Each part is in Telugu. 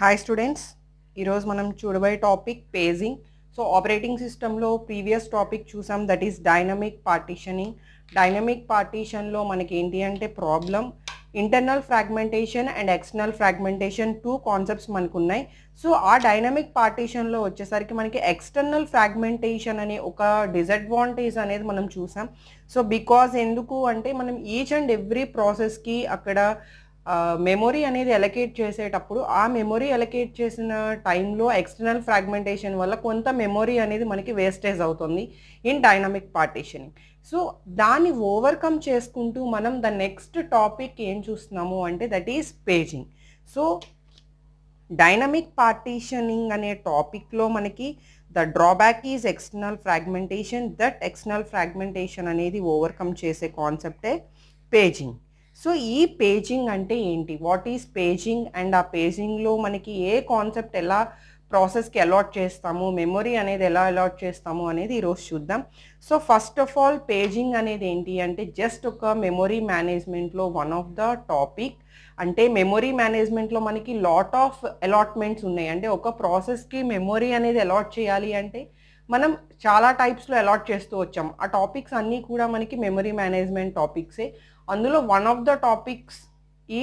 హాయ్ స్టూడెంట్స్ ఈరోజు మనం చూడబోయే టాపిక్ పేజింగ్ సో ఆపరేటింగ్ సిస్టంలో ప్రీవియస్ టాపిక్ చూసాం that is dynamic partitioning dynamic పార్టీషన్లో మనకి ఏంటి అంటే problem internal fragmentation and external fragmentation two concepts మనకు ఉన్నాయి సో ఆ డైనమిక్ పార్టీషన్లో వచ్చేసరికి మనకి ఎక్స్టర్నల్ ఫ్రాగ్మెంటేషన్ అనే ఒక డిసడ్వాంటేజ్ అనేది మనం చూసాం సో బికాజ్ ఎందుకు అంటే మనం ఈచ్ అండ్ ఎవ్రీ ప్రాసెస్కి అక్కడ మెమొరీ అనేది ఎలకేట్ చేసేటప్పుడు ఆ మెమొరీ ఎలకేట్ చేసిన టైంలో ఎక్స్టర్నల్ ఫ్రాగ్మెంటేషన్ వల్ల కొంత మెమొరీ అనేది మనకి వేస్టేజ్ అవుతుంది ఇన్ డైనమిక్ పార్టీషనింగ్ సో దాన్ని ఓవర్కమ్ చేసుకుంటూ మనం ద నెక్స్ట్ టాపిక్ ఏం చూస్తున్నాము అంటే that is paging so dynamic partitioning అనే టాపిక్లో మనకి the drawback is external fragmentation that external fragmentation అనేది ఓవర్కమ్ చేసే కాన్సెప్టే పేజింగ్ సో ఈ పేజింగ్ అంటే ఏంటి వాట్ ఈస్ పేజింగ్ అండ్ ఆ పేజింగ్లో మనకి ఏ కాన్సెప్ట్ ఎలా ప్రాసెస్కి అలాట్ చేస్తాము మెమొరీ అనేది ఎలా అలాట్ చేస్తాము అనేది ఈరోజు చూద్దాం so first of all paging అనేది ఏంటి అంటే జస్ట్ ఒక మెమొరీ మేనేజ్మెంట్లో వన్ ఆఫ్ ద టాపిక్ అంటే మెమొరీ మేనేజ్మెంట్లో మనకి లాట్ ఆఫ్ అలాట్మెంట్స్ ఉన్నాయి అంటే ఒక ప్రాసెస్కి మెమొరీ అనేది అలాట్ చేయాలి అంటే మనం చాలా టైప్స్లో అలాట్ చేస్తూ వచ్చాం ఆ టాపిక్స్ అన్నీ కూడా మనకి మెమొరీ మేనేజ్మెంట్ టాపిక్సే అందులో one of the topics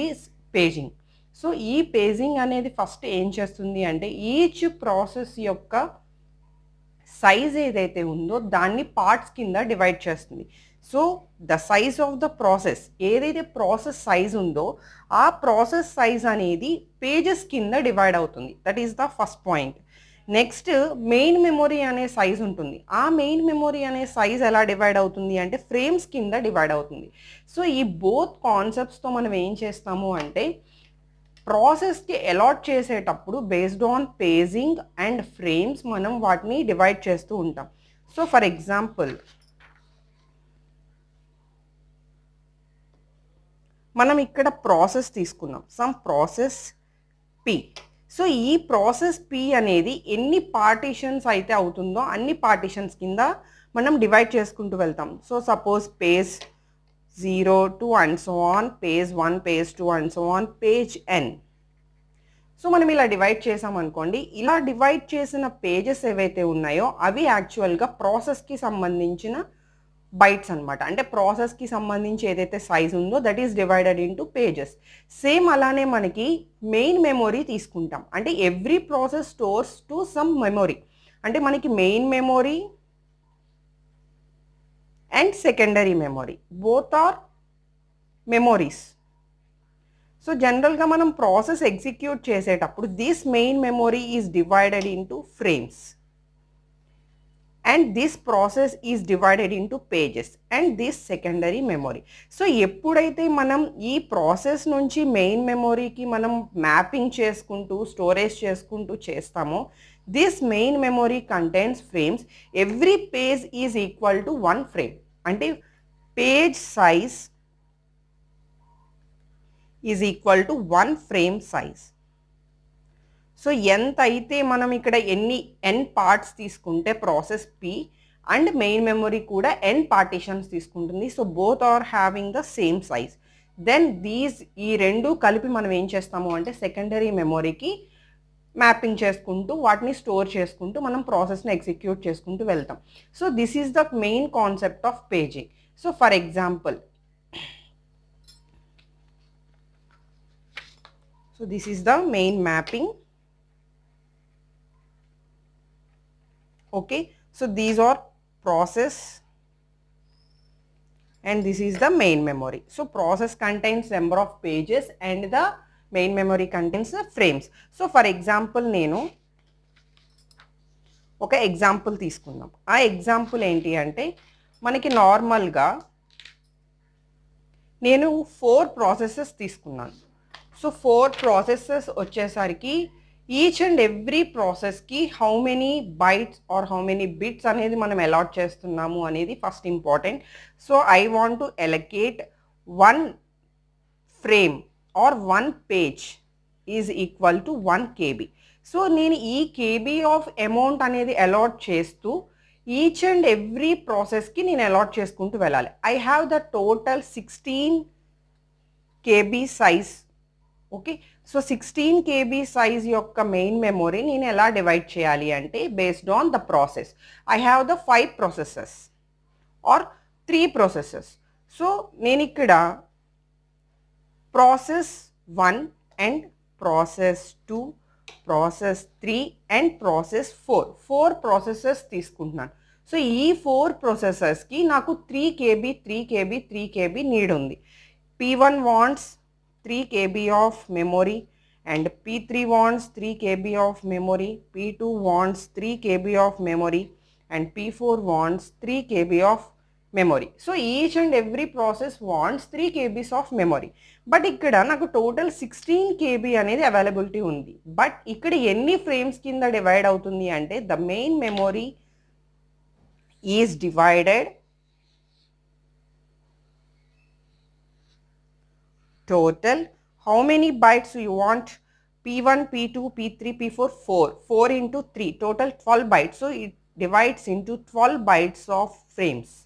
is paging so ఈ పేజింగ్ అనేది ఫస్ట్ ఏం చేస్తుంది అంటే ఈచ్ ప్రాసెస్ యొక్క సైజ్ ఏదైతే ఉందో దాన్ని పార్ట్స్ కింద డివైడ్ చేస్తుంది so the size of the process ఏదైతే ప్రాసెస్ సైజ్ ఉందో ఆ ప్రాసెస్ సైజ్ అనేది పేజెస్ కింద డివైడ్ అవుతుంది that is the first point next main memory అనే సైజ్ ఉంటుంది ఆ మెయిన్ మెమొరీ అనే సైజ్ ఎలా డివైడ్ అవుతుంది అంటే ఫ్రేమ్స్ కింద డివైడ్ అవుతుంది సో ఈ బోత్ కాన్సెప్ట్స్తో మనం ఏం చేస్తాము అంటే ప్రాసెస్కి అలాట్ చేసేటప్పుడు based on paging and frames మనం వాటిని డివైడ్ చేస్తూ ఉంటాం సో ఫర్ ఎగ్జాంపుల్ మనం ఇక్కడ ప్రాసెస్ తీసుకున్నాం సమ్ ప్రాసెస్ పి సో ఈ ప్రాసెస్ పి అనేది ఎన్ని పార్టీషన్స్ అయితే అవుతుందో అన్ని పార్టీషన్స్ కింద మనం డివైడ్ చేసుకుంటూ వెళ్తాం so suppose page zero two and so on page one page two and so on page N so మనం ఇలా డివైడ్ చేసామనుకోండి ఇలా డివైడ్ చేసిన పేజెస్ ఏవైతే ఉన్నాయో అవి యాక్చువల్గా ప్రాసెస్కి సంబంధించిన బైట్స్ అనమాట అంటే ప్రాసెస్కి సంబంధించి ఏదైతే సైజ్ ఉందో that is divided into pages same అలానే మనకి మెయిన్ మెమొరీ తీసుకుంటాం అంటే every process stores to some memory అంటే మనకి main memory and secondary memory both are memories so జనరల్గా మనం ప్రాసెస్ ఎగ్జిక్యూట్ చేసేటప్పుడు this main memory is divided into frames and this process is divided into pages and this secondary memory so ఎప్పుడైతే మనం ఈ ప్రాసెస్ నుంచి మెయిన్ మెమొరీకి మనం మ్యాపింగ్ చేసుకుంటూ స్టోరేజ్ చేసుకుంటూ చేస్తామో this main memory contents frames every page is equal to one frame అంటే page size is equal to one frame size so ఎంత అయితే మనం ఇక్కడ ఎన్ని ఎన్ పార్ట్స్ తీసుకుంటే process P and main memory కూడా ఎన్ పార్టీషన్స్ తీసుకుంటుంది so both are having the same size then these ఈ రెండు కలిపి మనం ఏం చేస్తాము అంటే సెకండరీ మెమొరీకి మ్యాపింగ్ చేసుకుంటూ వాటిని స్టోర్ చేసుకుంటూ మనం ప్రాసెస్ని ఎగ్జిక్యూట్ చేసుకుంటూ వెళ్తాం so this is the main concept of paging so for example so this is the main mapping okay so these are process and this is the main memory so process contains number of pages and the main memory contents frames so for example నేను ఒక ఎగ్జాంపుల్ తీసుకుందాం ఆ ఎగ్జాంపుల్ ఏంటి అంటే మనకి నార్మల్గా నేను ఫోర్ ప్రాసెసెస్ తీసుకున్నాను సో ఫోర్ ప్రాసెసెస్ వచ్చేసరికి each and every process ki how many bytes or how many bits anedi manam allot chestunnamu anedi first important so i want to allocate one frame or one page is equal to 1 kb so nenu ee kb of amount anedi allocated to each and every process ki nenu allot cheskuntu velali i have the total 16 kb size okay so sixteen KB size యొక్క మెయిన్ మెమొరీ నేను ఎలా డివైడ్ చేయాలి అంటే based on the process I have the five processes are three processes so నేను ఇక్కడ process one and process two process three and process four four processes తీసుకుంటున్నాను సో ఈ ఫోర్ ప్రాసెసెస్కి నాకు three KB three KB three KB need ఉంది P one wants 3 kb of memory and P3 wants 3 kb of memory, P2 wants 3 kb of memory and P4 wants 3 kb of memory so each and every process wants three KBs of memory but ఇక్కడ నాకు టోటల్ సిక్స్టీన్ కేబీ అనేది అవైలబిలిటీ ఉంది బట్ ఇక్కడ ఎన్ని ఫ్రేమ్స్ కింద డివైడ్ అవుతుంది అంటే the main memory is divided total. How many bytes you want? P1, P2, P3, P4, 4. 4 into 3. Total 12 bytes. So, it divides into 12 bytes of frames.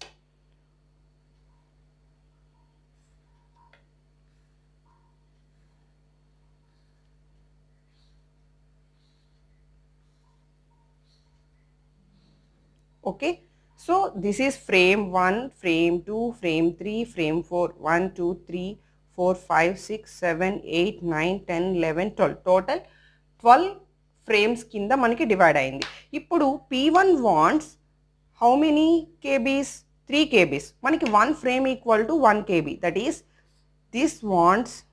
okay so this is frame 1 frame 2 frame 3 frame 4 1 2 3 4, 5, 6, 7, 8, 9, 10, 11, 12. Total 12 frames in the manaki divide. Now, P1 wants how many KBs? 3 KBs. Manaki 1 frame equal to 1 KB. That is, this wants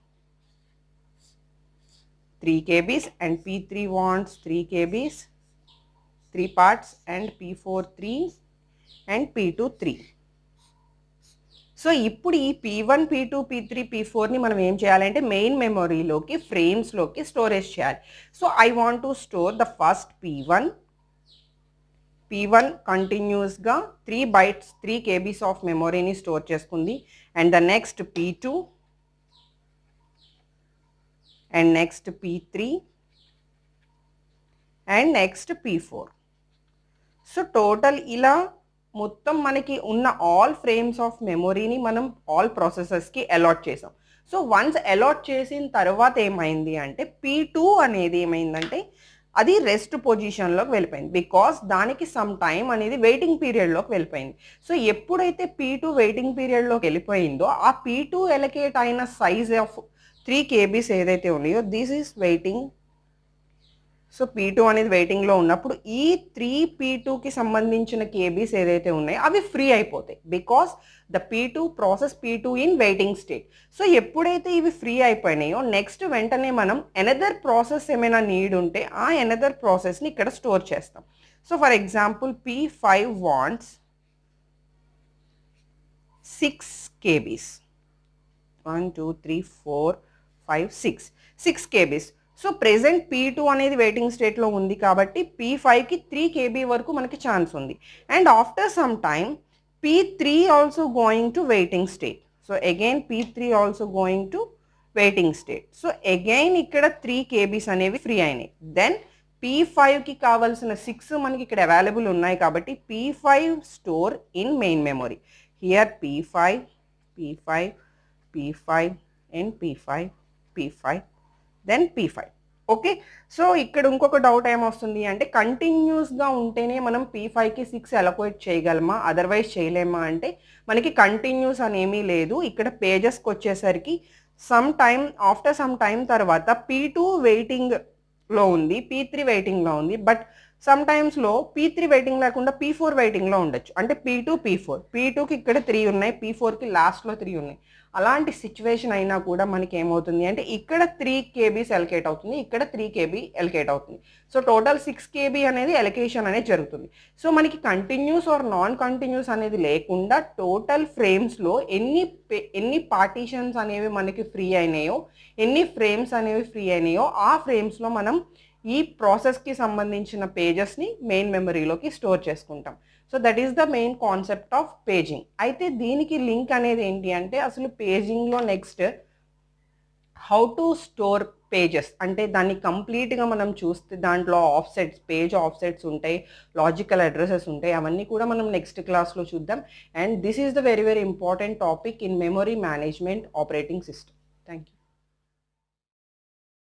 3 KBs and P3 wants 3 KBs, 3 parts and P4 3 and P2 3. So ఇప్పుడు ఈ P one P two P three P ఫోర్ని మనం ఏం చేయాలంటే మెయిన్ మెమొరీలోకి ఫ్రేమ్స్లోకి స్టోరేజ్ చేయాలి so I want to store the first P one P one కంటిన్యూస్గా three bytes three KBs of మెమొరీని స్టోర్ చేసుకుంది and the next P two and next P three and next P four so total ఇలా మొత్తం మనకి ఉన్న ఆల్ ఫ్రేమ్స్ ఆఫ్ మెమొరీని మనం ఆల్ ప్రాసెసెస్కి అలాట్ చేసాం సో వన్స్ అలాట్ చేసిన తర్వాత ఏమైంది అంటే పీ టూ అనేది ఏమైందంటే అది రెస్ట్ పొజిషన్లోకి వెళ్ళిపోయింది బికాస్ దానికి సమ్ టైం అనేది వెయిటింగ్ పీరియడ్లోకి వెళ్ళిపోయింది సో ఎప్పుడైతే పీ టూ వెయిటింగ్ పీరియడ్లోకి వెళ్ళిపోయిందో ఆ పీ టూ ఎలకేట్ అయిన సైజ్ ఆఫ్ త్రీ కేబీస్ ఏదైతే ఉన్నాయో this is waiting so P two అనేది వెయిటింగ్లో ఉన్నప్పుడు ఈ త్రీ పీ టూకి సంబంధించిన కేబీస్ ఏదైతే ఉన్నాయో అవి ఫ్రీ అయిపోతాయి because the P two process P two in waiting state so ఎప్పుడైతే ఇవి ఫ్రీ అయిపోయినాయో నెక్స్ట్ వెంటనే మనం ఎనదర్ ప్రాసెస్ ఏమైనా నీడ్ ఉంటే ఆ ఎనదర్ ప్రాసెస్ని ఇక్కడ స్టోర్ చేస్తాం so for example P five wants six KBs one two three four five six six KBs so present P two అనేది వెయిటింగ్ స్టేట్లో ఉంది కాబట్టి పీ ఫైవ్కి త్రీ కేబీ వరకు మనకి ఛాన్స్ ఉంది and after some time P three also going to waiting state so again P three also going to waiting state so again ఇక్కడ త్రీ కేబీస్ అనేవి ఫ్రీ అయినాయి దెన్ పీ ఫైవ్కి కావాల్సిన సిక్స్ మనకి ఇక్కడ అవైలబుల్ ఉన్నాయి కాబట్టి P five store in main memory here P five P five P five and P five P five then P five okay so ఇక్కడ ఇంకొక డౌట్ ఏమొస్తుంది అంటే కంటిన్యూస్గా ఉంటేనే మనం పీ ఫైవ్కి సిక్స్ అలొకేట్ చేయగలమా అదర్వైజ్ చేయలేమా అంటే మనకి కంటిన్యూస్ అనేమీ లేదు ఇక్కడ పేజెస్కి వచ్చేసరికి some time after some time తర్వాత పీ టూ వెయిటింగ్లో ఉంది పీ త్రీ వెయిటింగ్లో ఉంది బట్ సమ్ టైమ్స్లో పీ త్రీ వెయిటింగ్ లేకుండా పీ ఫోర్ వెయిటింగ్లో ఉండొచ్చు అంటే P two P four P టూకి ఇక్కడ త్రీ ఉన్నాయి పీ ఫోర్కి లాస్ట్లో త్రీ ఉన్నాయి అలాంటి సిచ్యువేషన్ అయినా కూడా మనకి ఏమవుతుంది అంటే ఇక్కడ త్రీ కేబీస్ ఎలకేట్ అవుతుంది ఇక్కడ త్రీ కేబీ ఎలకేట్ అవుతుంది సో టోటల్ సిక్స్ కేబీ అనేది ఎలకేషన్ అనేది జరుగుతుంది సో మనకి కంటిన్యూస్ ఆర్ నాన్ కంటిన్యూస్ అనేది లేకుండా టోటల్ ఫ్రేమ్స్లో ఎన్ని ఎన్ని పార్టీషన్స్ అనేవి మనకి ఫ్రీ అయినాయో ఎన్ని ఫ్రేమ్స్ అనేవి ఫ్రీ అయినాయో ఆ ఫ్రేమ్స్లో మనం ఈ ప్రాసెస్కి సంబంధించిన పేజెస్ని మెయిన్ మెమరీలోకి స్టోర్ చేసుకుంటాం so that is the main concept of paging అయితే దీనికి లింక్ అనేది ఏంటి అంటే అసలు పేజింగ్లో next how to store pages అంటే దాన్ని కంప్లీట్గా మనం చూస్తే దాంట్లో ఆఫ్సెట్స్ పేజ్ ఆఫ్సెట్స్ ఉంటాయి లాజికల్ అడ్రసెస్ ఉంటాయి అవన్నీ కూడా మనం నెక్స్ట్ క్లాస్లో చూద్దాం and this is the very very important topic in memory management operating system thank you